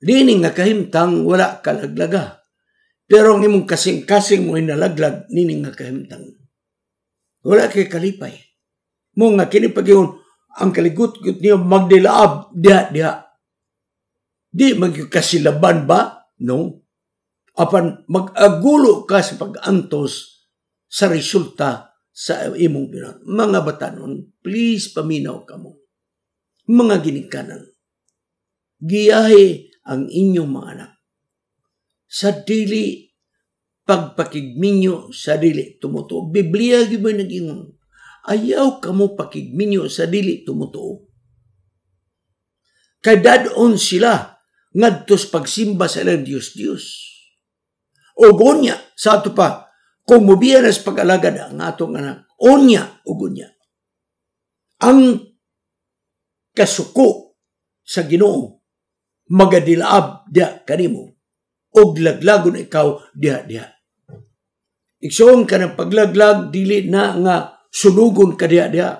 Dining nakahimtang, wala ka Pero ang imong kasing-kasing mo hinalaglag, nining nakahimtang. Wala kay kalipay. Mo nga kinipagyon, ang kaligut-gut niyo magdilaab, diha-diha. Di magkasilaban ba? No. Apan magagulo ka sa pag-antos sa resulta sa imong bilang. Mga batanon, please paminaw ka mo. Mga ginikanan. Giyahe ang inyong mga anak. Sa dili pagpakigminyo sa dili tumutuo. Biblia gibay naging Ayaw kamo pakigminyo sa dili tumutuo. Kadadon sila ngadtos pagsimba sa ilang Dios Dios. O sa ato pa kung mubiyaras pag-alagad ang atong anak. Onya o Ang kasuko sa Ginoo magadilaab diha kanimo og laglagon ikaw diha diha igsoon ka ng paglaglag dili na nga sunugon ka diha diha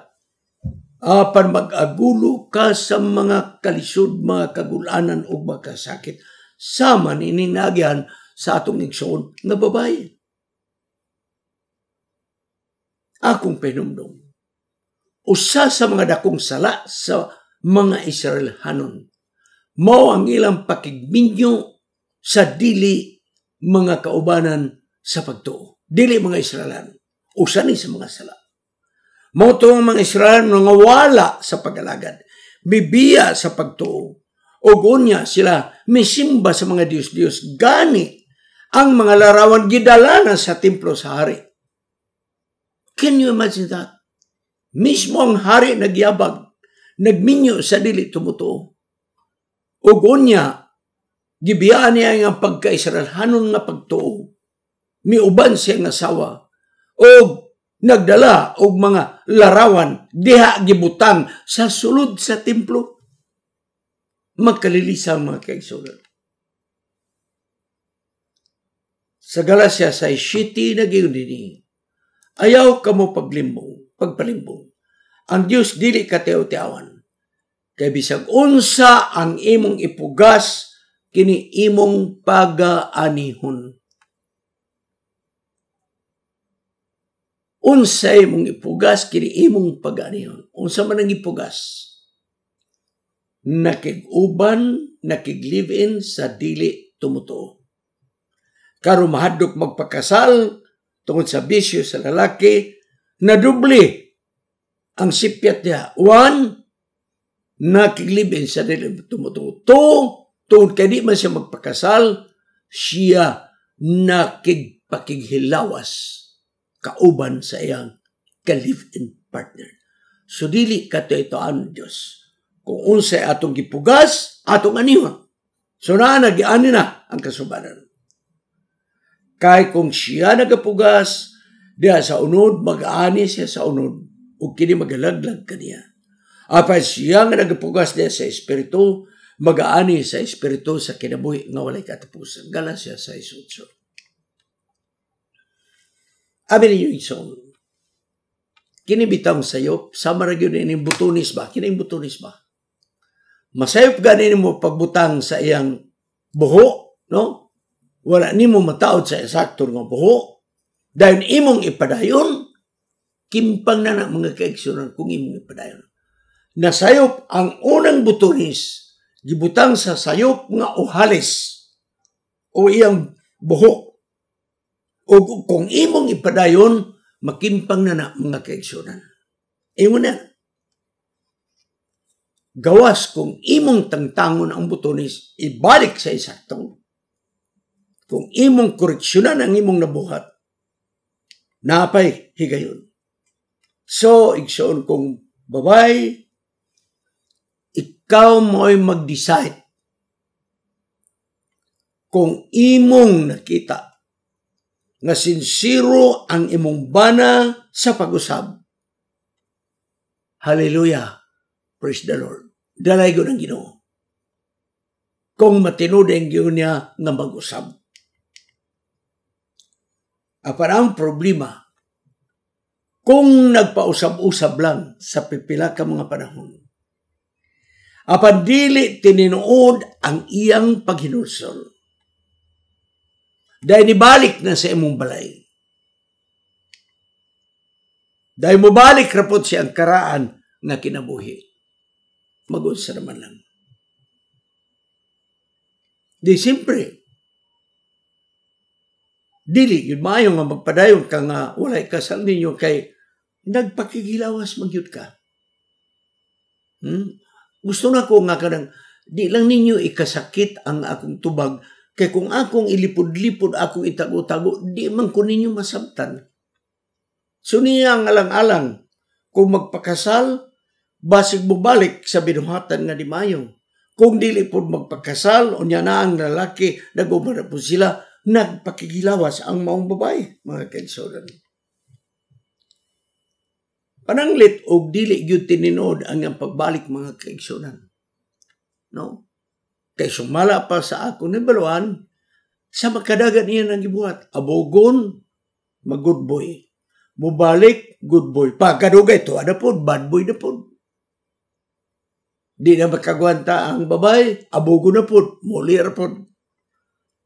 apan magagulo ka sa mga kalisod mga kagulanan ug magkasakit sama nining nagyan sa atong igsoon nga babaye akong pinumdum usa sa mga dakong sala sa mga Israel hanon mao ang ilang pakigminyo sa dili mga kaubanan sa pagtuo. Dili mga Israelan. Usani sa mga sala. Mao to ang mga Israelan nga wala sa pagalagad, bibiya sa pagtuo. Ug unya sila misimba sa mga dios-dios gani ang mga larawan gidalana sa templo sa hari. Can you imagine that? Mismo ang hari nagyabag, nagminyo sa dili tumutuo ug unya gibiyaan niya nga pagkaisral hanon nga pagtuo miuban siya nga sawa ug nagdala og mga larawan diha gibutan sa sulod sa templo magkalilisa ang mga kaisulan sa Galacia sa Ishiti na giyudini eh. ayaw kamo paglimbong pagpalimbong ang Dios dili ka tiaw kay bisag unsa ang imong ipugas kini imong pagaanihon. Unsay imong ipugas kini imong pagaanihon. Unsa man ang ipugas? Nakiguban, nakiglive-in sa dili tumutuo. Karon mahadlok magpakasal tungod sa bisyo sa lalaki, na nadubli ang sipyat niya. One, nakiglibin sa dili tumututo, tuon kadi man siya magpakasal, siya nakigpakighilawas kauban sa iyang ka-live-in partner. So dili kato ito ang Diyos. Kung unsa atong gipugas, atong aniwa. So na nagiani na ang kasubanan. Kay kung siya nagapugas, diha sa unod, mag ani siya sa unod, o kini magalaglag kaniya. Apan siya nga nagapugas niya sa Espiritu, magaani sa Espiritu sa kinabuhi nga walay katapusan. Galasya sa isunso. Amin ninyo isong. Kinibitang sayop, sama ra gyud butunis ba? Kini butunis ba? Masayop gani mo pagbutang sa iyang buho, no? Wala ni mo mataod sa eksakto nga buho. Dahil imong ipadayon, kimpang na na mga kaigsyonan kung imong ipadayon nasayop ang unang butonis gibutang sa sayop nga uhalis o iyang buhok. O kung imong ipadayon, makimpang na na mga kaigsyonan. Ingon na. Gawas kung imong tangtangon ang butonis, ibalik sa isaktong. Kung imong koreksyonan ang imong nabuhat, napay higayon. So, igsoon kong babay, ikaw mo'y mag-decide kung imong nakita nga sinsiro ang imong bana sa pag-usab. Hallelujah. Praise the Lord. Dalay ko ng Ginoo. Kung matinud ang Ginoo niya nga mag-usab. Apan ang problema, kung nagpausab-usab lang sa pipila ka mga panahon, apan dili tininuod ang iyang paghinulsol. Dahil nibalik na sa imong balay. Dahil mabalik rapot siya ang karaan nga kinabuhi. Magunsa naman lang. Di simpre. Dili, yun mayo nga magpadayon ka nga walay kasal ninyo kay nagpakigilawas magyud ka. Hmm? Gusto na ko nga kanang, di lang ninyo ikasakit ang akong tubag, kay kung akong ilipod-lipod akong itago-tago, di man ko ninyo masabtan. So niya ang alang-alang, kung magpakasal, basig bubalik sa binuhatan nga di mayong. Kung dili po magpakasal, o niya na ang lalaki, nagumara po sila, nagpakigilawas ang maong babae, mga kaisonan. Pananglit og dili gyud tininod ang iyang pagbalik mga kaigsoonan. No? Kay sumala pa sa ako ni Baluan sa makadagan niya nang gibuhat. Abogon mag-good boy. Mubalik good boy. Pagkadugay to ada pod bad boy na pod. Di na makagwanta ang babay, abogon na pod, muli na pod.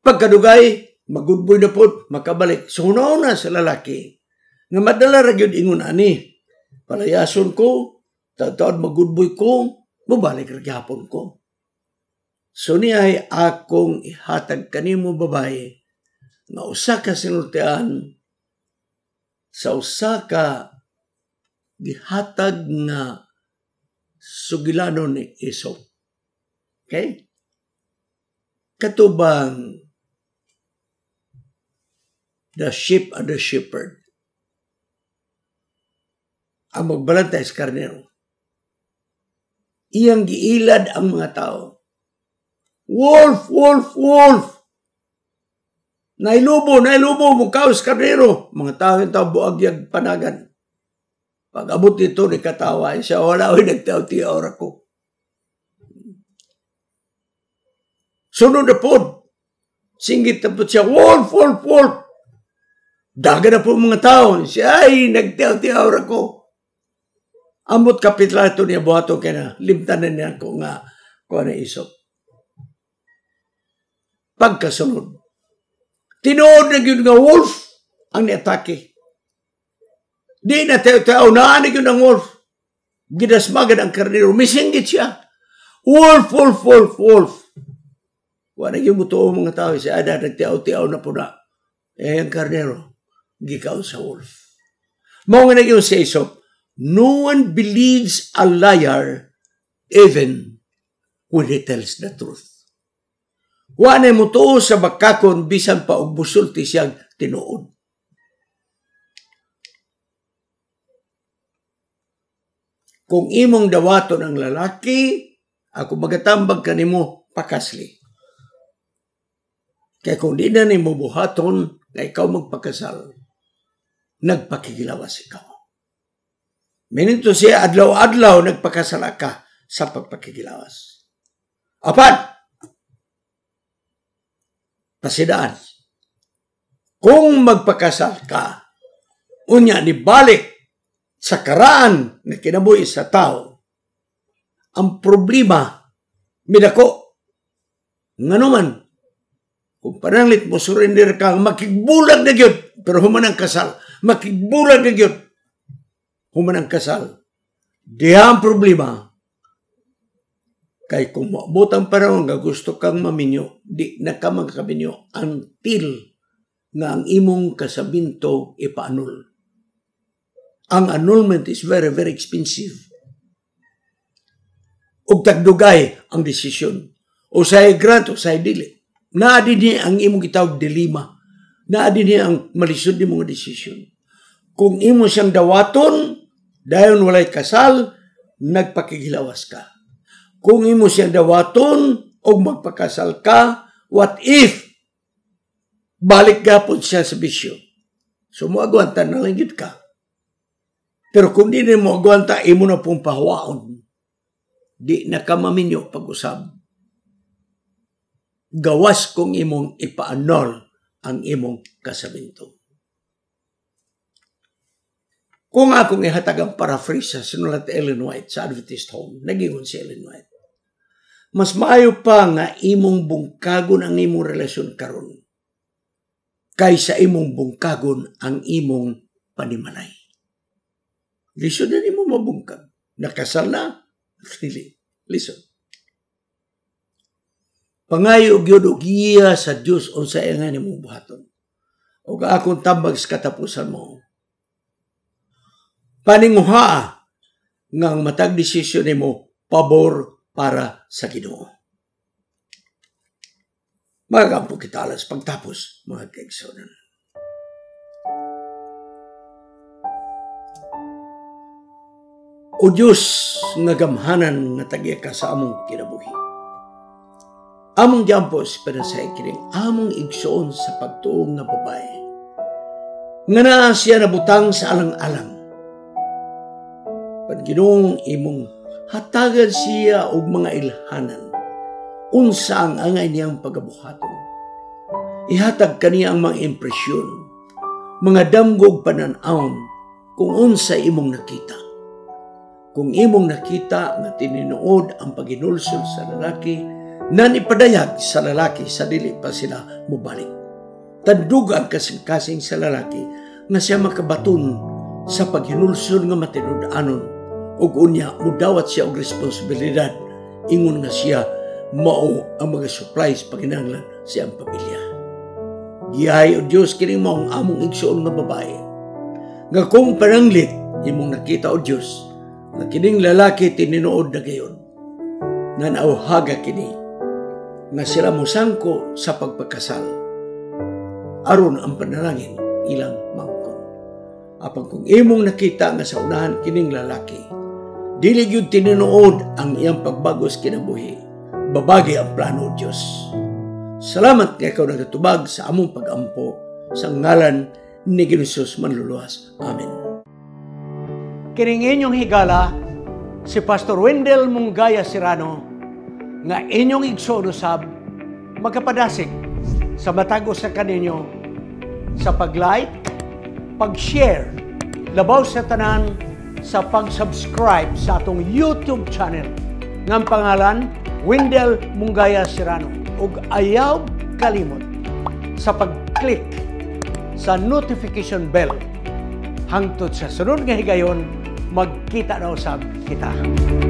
Pagkadugay, boy na pod, makabalik. Sunaw na sa lalaki. Nga madala ra gyud ingon ani palayason ko, tataon magudboy ko, mabalik ragyapon ko. So niyay akong ihatag kanimo babae na usa ka sinultian sa usa ka gihatag nga sugilanon ni Iso. Okay? Katubang the sheep and the shepherd ang magbalantay sa karnero. Iyang giilad ang mga tao. Wolf! Wolf! Wolf! Nailubo! Nailubo! Mukaw sa karnero! Mga tao yung tao buagyag panagan. Pag abot nito ni katawa, siya wala ko nagtaw-tiya ko. Sunod na po, singgit na po siya, wolf, wolf, wolf. Daga na po mga tao. Siya ay nagtaw-tiya ko. Amot kapitla ito niya buhato kaya na limtanan niya ko nga ko na isop. Pagkasunod. Tinood na yun nga wolf ang niatake. Di na tayo-tayo na yun ang wolf. Gidasmagan ang karnero. Misinggit siya. Wolf, wolf, wolf, wolf. Wala yung buto mga tao. Si Ada nagtiaw-tiaw na po na. Eh, ang karnero. Gikaw sa wolf. Mga nga naging sa isop No one believes a liar even when he tells the truth. Wanay mo to sa bakakon bisan pa og busulti siyang tinuod. Kung imong dawaton ang lalaki, ako magatambag kanimo pakasli. Kaya kung di na nimo buhaton, na ikaw magpakasal, nagpakigilawas ikaw. Meninto siya adlaw-adlaw nagpakasala ka sa pagpakigilawas. Apat, pasidaan. Kung magpakasal ka, unya ni balik sa karaan na kinabuhi sa tao, ang problema, midako, nganuman, kung pananglit mo, surrender ka, makigbulag na yun, pero humanang kasal, makigbulag na yun, human ang kasal. Diha ang problema. Kay kung maabot ang nga gusto kang maminyo, di na ka magkaminyo until nga ang imong kasabinto ipaanul. Ang annulment is very, very expensive. Ug tagdugay ang desisyon. O sa grant o sa dili. Naadi ni ang imong gitawag dilema. Naadi ni ang malisod ni mga desisyon. Kung imo siyang dawaton, Dayon walay kasal, nagpakigilawas ka. Kung imo siya dawaton o magpakasal ka, what if balik gapon siya sa bisyo? So mo agwanta na lang ka. Pero kung di na mo agwanta, imo na pong pahawaon. Di na ka pag-usab. Gawas kung imong ipaanol ang imong kasabindo. Kung akong ihatag ang paraphrase sa sinulat Ellen White sa Adventist Home, nagingon si Ellen White. Mas maayo pa nga imong bungkagon ang imong relasyon karon kaysa imong bungkagon ang imong panimalay. Lisod na nimo mabungkag. Nakasal na, really. Listen. Pangayo og yun sa Dios unsa nga nimong buhaton. Og akong tambag sa katapusan mo, paninguha nga ang matag desisyon nimo pabor para sa Ginoo. Magampo kita alas pagtapos mga kaigsonan. O Diyos nga gamhanan nga tagiya ka sa among kinabuhi. Among giampos para sa ikining among igsoon sa pagtuong nga babae. Nga naa siya nabutang sa alang-alang Kan Ginoong imong hatagan siya og mga ilhanan unsa ang angay niyang pagabuhaton. Ihatag kaniya ang mga impresyon, mga damgog pananawon kung unsa imong nakita. Kung imong nakita nga tininuod ang paginulsol sa lalaki, na nipadayag sa lalaki sa dili pa sila mubalik. Tandug ang kasing-kasing sa lalaki nga siya makabaton sa paghinulsol nga matinud-anon ug unya mudawat siya og responsibilidad ingon nga siya mao ang mga supplies pakinahanglan sa ang pamilya. Gihay o Diyos kining mao ang among igsuon nga babae. Nga kung pananglit imong nakita o Diyos nga kining lalaki tininuod na gayon nanauhaga kini na sila mosangko sa pagpagkasal aron ang panalangin ilang mangkon. Apang kung imong nakita nga sa unahan kining lalaki Dili gyud tinunood ang iyang pagbagos kinabuhi. Babagi ang plano Dios. Salamat kay ikaw nagatubag sa among pagampo sa ngalan ni Ginoo manluluwas. Amen. Kining inyong higala si Pastor Wendell Munggaya Sirano nga inyong igsoon usab magkapadasig sa matagos sa kaninyo sa pag-like, pag-share, labaw sa tanan sa pag-subscribe sa atong YouTube channel ng pangalan Wendell Mungaya Serrano ug ayaw kalimot sa pag-click sa notification bell hangtod sa sunod nga higayon magkita na usab kita.